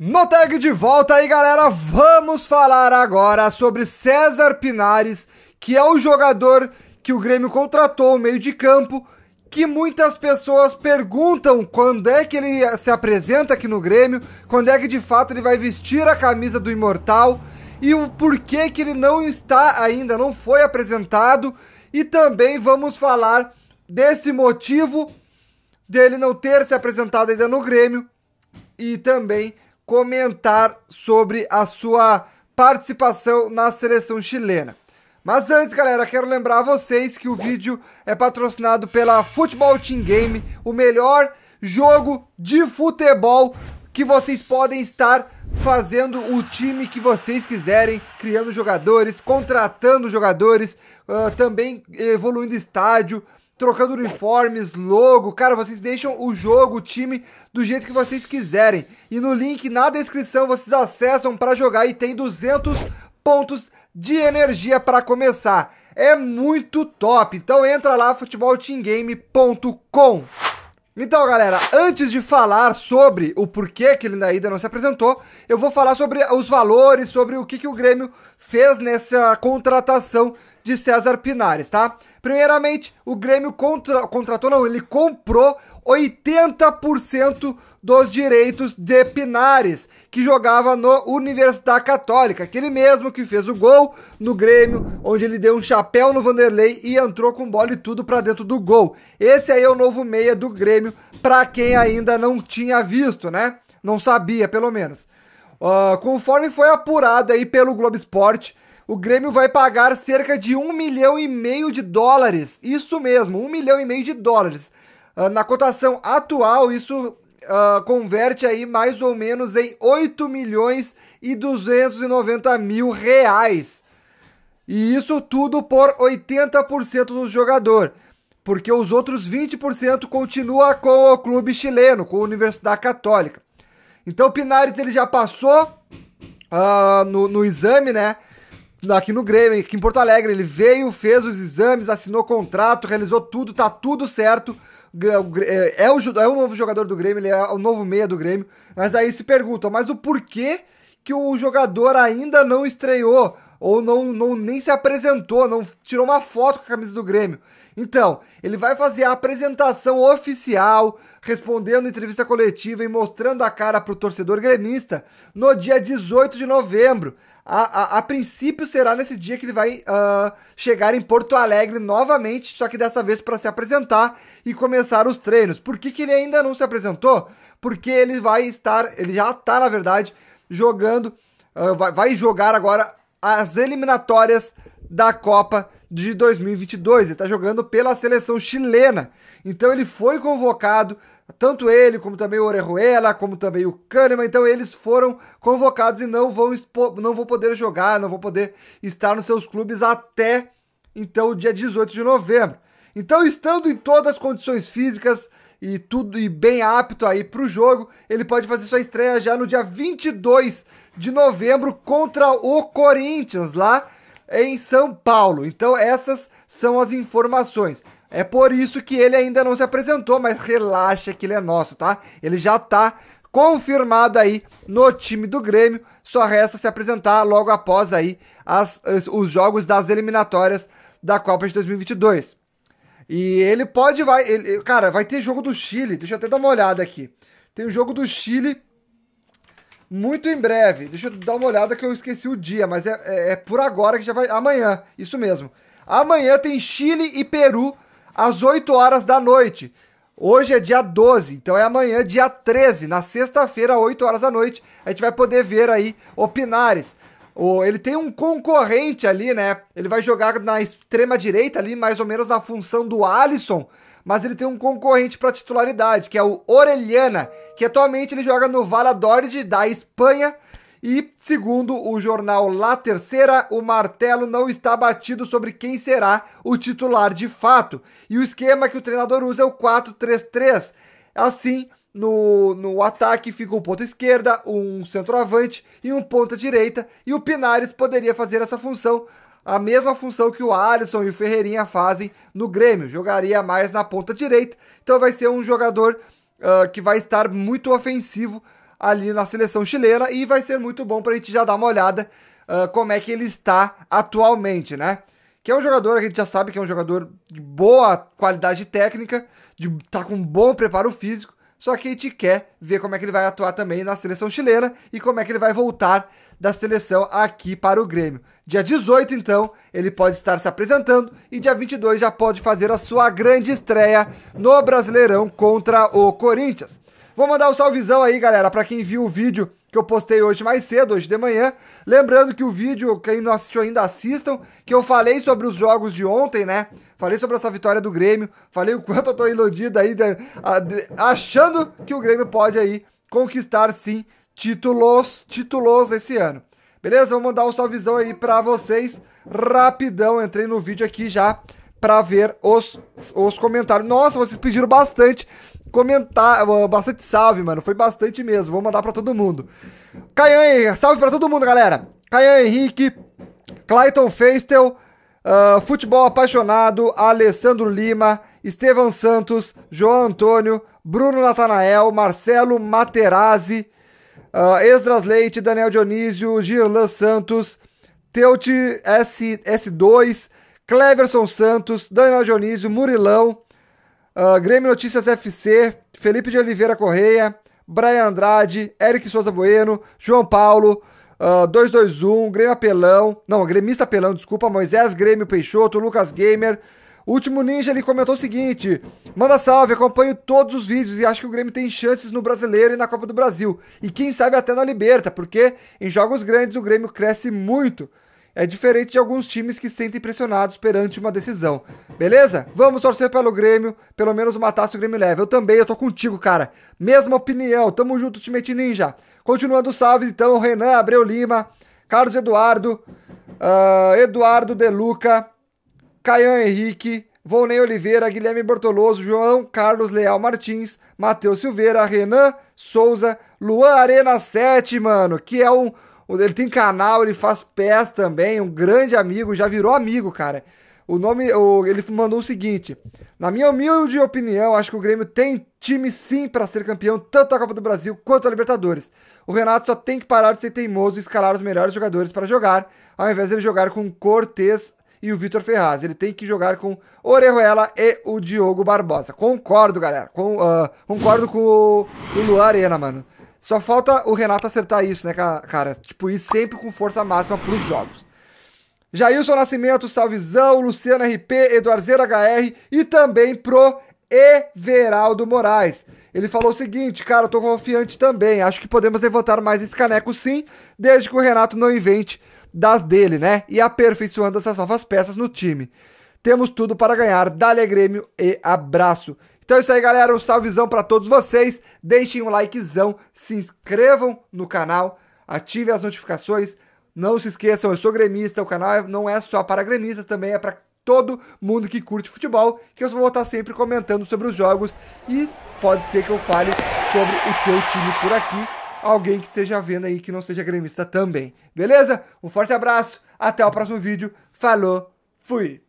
No tag de volta aí, galera, vamos falar agora sobre César Pinares, que é o jogador que o Grêmio contratou, meio de campo, que muitas pessoas perguntam quando é que ele se apresenta aqui no Grêmio, quando é que de fato ele vai vestir a camisa do Imortal e o porquê que ele não está ainda, não foi apresentado, e também vamos falar desse motivo dele não ter se apresentado ainda no Grêmio e também comentar sobre a sua participação na seleção chilena. Mas antes, galera, quero lembrar a vocês que o vídeo é patrocinado pela Futebol Team Game, o melhor jogo de futebol que vocês podem estar fazendo o time que vocês quiserem, criando jogadores, contratando jogadores, uh, também evoluindo estádio, trocando uniformes, logo. Cara, vocês deixam o jogo, o time, do jeito que vocês quiserem. E no link na descrição vocês acessam para jogar e tem 200 pontos de energia para começar. É muito top. Então entra lá futebolteamgame.com. Então, galera, antes de falar sobre o porquê que ele ainda não se apresentou, eu vou falar sobre os valores, sobre o que, que o Grêmio fez nessa contratação de César Pinares, tá? Primeiramente, o Grêmio contra, contratou, não, ele comprou 80% dos direitos de Pinares, que jogava no Universidade Católica, aquele mesmo que fez o gol no Grêmio, onde ele deu um chapéu no Vanderlei e entrou com bola e tudo para dentro do gol. Esse aí é o novo meia do Grêmio, para quem ainda não tinha visto, né? Não sabia, pelo menos. Uh, conforme foi apurado aí pelo Globo Esporte, o Grêmio vai pagar cerca de um milhão e meio de dólares. Isso mesmo, um milhão e meio de dólares. Uh, na cotação atual, isso uh, converte aí mais ou menos em 8 milhões e 290 mil reais. E isso tudo por 80% do jogador, porque os outros 20% continua com o clube chileno, com a Universidade Católica. Então o Pinares ele já passou uh, no, no exame, né? aqui no Grêmio, aqui em Porto Alegre. Ele veio, fez os exames, assinou contrato, realizou tudo, tá tudo certo. É, é o, é o novo jogador do Grêmio, ele é o novo meia do Grêmio. Mas aí se pergunta, mas o porquê que o jogador ainda não estreou ou não, não nem se apresentou, não tirou uma foto com a camisa do Grêmio. Então, ele vai fazer a apresentação oficial, respondendo entrevista coletiva e mostrando a cara para o torcedor gremista no dia 18 de novembro. A, a, a, princípio será nesse dia que ele vai uh, chegar em Porto Alegre novamente, só que dessa vez para se apresentar e começar os treinos. Por que, que ele ainda não se apresentou? Porque ele vai estar, ele já está, na verdade, jogando, uh, vai, vai jogar agora as eliminatórias da Copa de 2022. Ele está jogando pela seleção chilena. Então ele foi convocado, tanto ele como também o Orejuela, como também o Kahneman. Então eles foram convocados e não vão, não vão poder jogar, não vão poder estar nos seus clubes até então o dia 18 de novembro. Então, estando em todas as condições físicas, e tudo e bem apto aí para o jogo, ele pode fazer sua estreia já no dia 22 de novembro contra o Corinthians lá em São Paulo. Então essas são as informações. É por isso que ele ainda não se apresentou, mas relaxa que ele é nosso, tá? Ele já tá confirmado aí no time do Grêmio. Só resta se apresentar logo após aí as, os jogos das eliminatórias da Copa de 2022. E ele pode vai, ele, cara, vai ter jogo do Chile. Deixa eu até dar uma olhada aqui. Tem o jogo do Chile muito em breve. Deixa eu dar uma olhada que eu esqueci o dia, mas é, é, é por agora que já vai amanhã. Isso mesmo. Amanhã tem Chile e Peru às 8 horas da noite. Hoje é dia 12, então é amanhã, dia 13, na sexta-feira, 8 horas da noite. A gente vai poder ver aí Pinares ele tem um concorrente ali, né? Ele vai jogar na extrema direita ali, mais ou menos na função do Alisson, mas ele tem um concorrente para titularidade, que é o Orellana, que atualmente ele joga no Valladolid da Espanha. E segundo o jornal La Terceira, o martelo não está batido sobre quem será o titular de fato. E o esquema que o treinador usa é o 4-3-3. Assim, no, no ataque fica um ponta esquerda, um centroavante e um ponta direita. E o Pinares poderia fazer essa função, a mesma função que o Alisson e o Ferreirinha fazem no Grêmio. Jogaria mais na ponta direita. Então vai ser um jogador uh, que vai estar muito ofensivo ali na seleção chilena e vai ser muito bom para a gente já dar uma olhada uh, como é que ele está atualmente, né? Que é um jogador que a gente já sabe que é um jogador de boa qualidade técnica, de tá com um bom preparo físico só que a gente quer ver como é que ele vai atuar também na seleção chilena e como é que ele vai voltar da seleção aqui para o Grêmio. Dia 18, então, ele pode estar se apresentando e dia 22 já pode fazer a sua grande estreia no Brasileirão contra o Corinthians. Vou mandar um salvezão aí, galera, para quem viu o vídeo que eu postei hoje mais cedo, hoje de manhã. Lembrando que o vídeo, quem não assistiu ainda, assistam, que eu falei sobre os jogos de ontem, né? Falei sobre essa vitória do Grêmio, falei o quanto eu tô iludido aí, achando que o Grêmio pode aí conquistar sim títulos, títulos esse ano. Beleza? Vou mandar um salvezão aí pra vocês, rapidão, entrei no vídeo aqui já pra ver os, os comentários. Nossa, vocês pediram bastante comentar, bastante salve, mano. Foi bastante mesmo. Vou mandar para todo mundo. Caian, salve para todo mundo, galera. Caian Henrique, Clayton Feistel, uh, ah, Futebol Apaixonado, Alessandro Lima, Estevam Santos, João Antônio, Bruno Natanael, Marcelo Materazzi, uh, Esdras Leite, Daniel Dionísio, Girlan Santos, Teut S, S2, Cleverson Santos, Daniel Dionísio, Murilão, Uh, Grêmio Notícias FC, Felipe de Oliveira Correia, Brian Andrade, Eric Souza Bueno, João Paulo, uh, ah, 221, Grêmio Apelão, não, Grêmista Apelão, desculpa, Moisés Grêmio Peixoto, Lucas Gamer. último Ninja ele comentou o seguinte: manda salve, acompanho todos os vídeos e acho que o Grêmio tem chances no Brasileiro e na Copa do Brasil. E quem sabe até na Liberta, porque em jogos grandes o Grêmio cresce muito. É diferente de alguns times que sentem pressionados perante uma decisão. Beleza? Vamos torcer pelo Grêmio, pelo menos uma taça o Grêmio leva. Eu também, eu tô contigo, cara. Mesma opinião, tamo junto, time Ninja. Continuando os salves, então, Renan, Abreu Lima, Carlos Eduardo, uh, Eduardo De Luca, Caian Henrique, Volney Oliveira, Guilherme Bortoloso, João Carlos Leal Martins, Matheus Silveira, Renan Souza, Luan Arena 7, mano, que é um ele tem canal, ele faz pés também, um grande amigo, já virou amigo, cara. O nome, o, ele mandou o seguinte: Na minha humilde opinião, acho que o Grêmio tem time sim para ser campeão tanto a Copa do Brasil quanto a Libertadores. O Renato só tem que parar de ser teimoso e escalar os melhores jogadores para jogar, ao invés de ele jogar com Cortez e o Vitor Ferraz. Ele tem que jogar com Orejuela e o Diogo Barbosa. Concordo, galera. Com, uh, concordo com o, o Luan Arena, mano. Só falta o Renato acertar isso, né, cara? Tipo, ir sempre com força máxima pros jogos. Jailson Nascimento, Salvizão, Luciano RP, Eduardo HR e também pro Everaldo Moraes. Ele falou o seguinte, cara, eu tô confiante também. Acho que podemos levantar mais esse caneco sim, desde que o Renato não invente das dele, né? E aperfeiçoando essas novas peças no time. Temos tudo para ganhar. Dale Grêmio e abraço. Então é isso aí, galera. Um salvezão para todos vocês. Deixem um likezão, se inscrevam no canal, ativem as notificações. Não se esqueçam, eu sou gremista, o canal não é só para gremistas, também é para todo mundo que curte futebol, que eu vou estar sempre comentando sobre os jogos e pode ser que eu fale sobre o teu time por aqui. Alguém que esteja vendo aí que não seja gremista também. Beleza? Um forte abraço, até o próximo vídeo. Falou, fui!